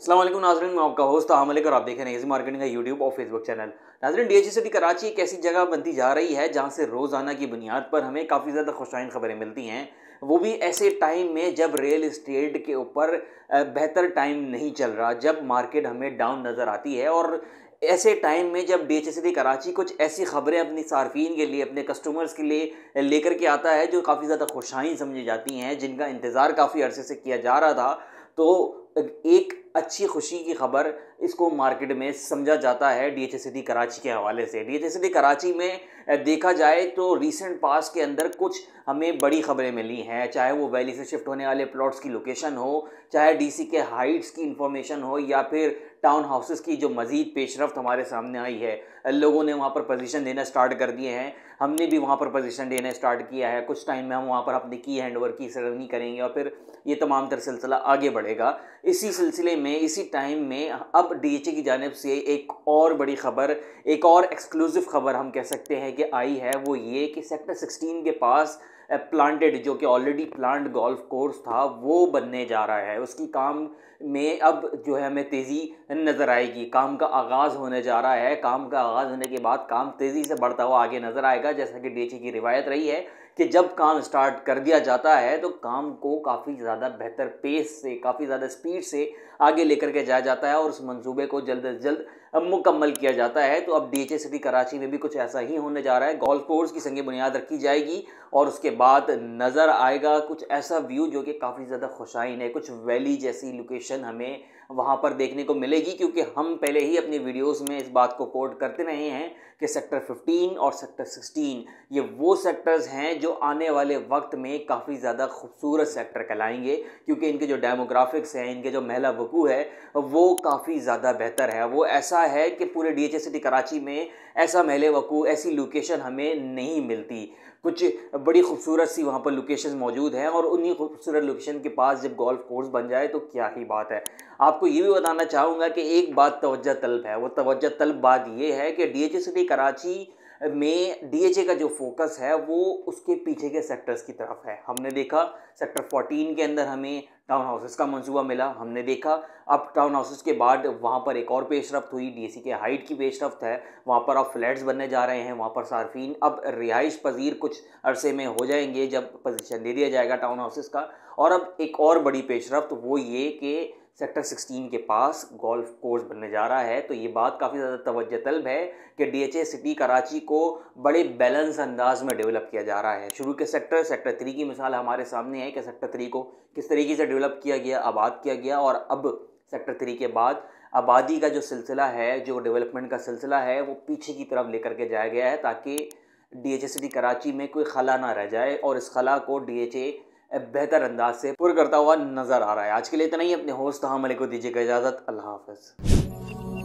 असलम नाजरन मैं आपका होस्ट आम लेकर आप देख रहे हैं इसी मार्केटिंग का यूट्यूब और फेसबुक चैनल नाजरन डी सिटी कराची एक ऐसी जगह बनती जा रही है जहाँ से रोज़ाना की बुनियाद पर हमें काफ़ी ज़्यादा खुशाइन खबरें मिलती हैं वो भी ऐसे टाइम में जब रियल इस्टेट के ऊपर बेहतर टाइम नहीं चल रहा जब मार्केट हमें डाउन नज़र आती है और ऐसे टाइम में जब डी एच कराची कुछ ऐसी खबरें अपनी सार्फिन के लिए अपने कस्टमर्स के लिए लेकर के आता है जो काफ़ी ज़्यादा खुशाइन समझी जाती हैं जिनका इंतज़ार काफ़ी अरसे से किया जा रहा था तो एक अच्छी खुशी की खबर इसको मार्केट में समझा जाता है D H S D Karachi के हवाले से डी एच डी कराची में देखा जाए तो रिसेंट पास के अंदर कुछ हमें बड़ी खबरें मिली हैं चाहे वो वैली से शिफ्ट होने वाले प्लॉट्स की लोकेशन हो चाहे डीसी के हाइट्स की इंफॉर्मेशन हो या फिर टाउन हाउसेस की जो मज़ीद पेशरफ हमारे सामने आई है लोगों ने वहाँ पर पोजीशन देना स्टार्ट कर दिए हैं हमने भी वहाँ पर पोजीशन देना स्टार्ट किया है कुछ टाइम में हम वहाँ पर अपनी की हैंड ओवर की सेरेमनी करेंगे और फिर ये तमाम तर सिलसिला आगे बढ़ेगा इसी सिलसिले में इसी टाइम में अब डी एच की जानब से एक और बड़ी खबर एक और एक्सक्लूसिव खबर हम कह सकते हैं कि आई है वो ये कि सेक्टर सिक्सटीन के पास प्लांटेड जो कि ऑलरेडी प्लांट गोल्फ कोर्स था वो बनने जा रहा है उसकी काम में अब जो है हमें तेज़ी नज़र आएगी काम का आगाज़ होने जा रहा है काम का आगाज़ होने के बाद काम तेज़ी से बढ़ता हुआ आगे नज़र आएगा जैसा कि डी e की रिवायत रही है कि जब काम स्टार्ट कर दिया जाता है तो काम को काफ़ी ज़्यादा बेहतर पेस से काफ़ी ज़्यादा स्पीड से आगे लेकर के जाया जाता है और उस मंसूबे को जल्द अज जल्द मुकम्मल किया जाता है तो अब डी सिटी कराची में भी कुछ ऐसा ही होने जा रहा है गोल्फ कोर्स की संगे बुनियाद रखी जाएगी और उसके बाद नज़र आएगा कुछ ऐसा व्यू जो कि काफ़ी ज़्यादा खुशाइन है कुछ वैली जैसी लोकेशन हमें वहाँ पर देखने को मिलेगी क्योंकि हम पहले ही अपनी वीडियोस में इस बात को कोट करते रहे हैं कि सेक्टर 15 और सेक्टर 16 ये वो सेक्टर्स हैं जो जो आने वाले वक्त में काफ़ी ज़्यादा खूबसूरत सेक्टर कहलाएंगे क्योंकि इनके जो डेमोग्राफिक्स हैं इनके जो महिला वकू है वो काफ़ी ज़्यादा बेहतर है वो ऐसा है कि पूरे डी एच सिटी कराची में ऐसा महले वकू ऐसी लोकेशन हमें नहीं मिलती कुछ बड़ी खूबसूरत सी वहाँ पर लोकेशन मौजूद हैं और उन्हीं खूबसूरत लोकेशन के पास जब गोल्फ कोर्स बन जाए तो क्या ही बात है आपको ये भी बताना चाहूँगा कि एक बात तोज्जा तलब है वो तोज्जा तलब बात ये है कि डी सिटी कराची में डीएचए का जो फोकस है वो उसके पीछे के सेक्टर्स की तरफ है हमने देखा सेक्टर 14 के अंदर हमें टाउन हाउसेस का मंसूबा मिला हमने देखा अब टाउन हाउसेस के बाद वहाँ पर एक और पेशरफ हुई डीसी के हाइट की पेशरफ है वहाँ पर अब फ्लैट्स बनने जा रहे हैं वहाँ पर सार्फिन अब रिहाइश पजीर कुछ अरसे में हो जाएंगे जब पोजिशन दे दिया जाएगा टाउन हाउसेस का और अब एक और बड़ी पेशरफ़्त वो ये कि सेक्टर 16 के पास गोल्फ कोर्स बनने जा रहा है तो ये बात काफ़ी ज़्यादा तवज्जो तलब है कि डीएचए सिटी कराची को बड़े बैलेंस अंदाज में डेवलप किया जा रहा है शुरू के सेक्टर सेक्टर थ्री की मिसाल हमारे सामने है कि सेक्टर थ्री को किस तरीके से डेवलप किया गया आबाद किया गया और अब सेक्टर थ्री के बाद आबादी का जो सिलसिला है जो डेवलपमेंट का सिलसिला है वो पीछे की तरफ लेकर के जाया गया है ताकि डी सिटी कराची में कोई खला ना रह जाए और इस खला को डी बेहतर अंदाज से पुर करता हुआ नजर आ रहा है आज के लिए इतना ही अपने होस्ट हाँ मलिक को दीजिएगा इजाज़त अल्लाह हाफिज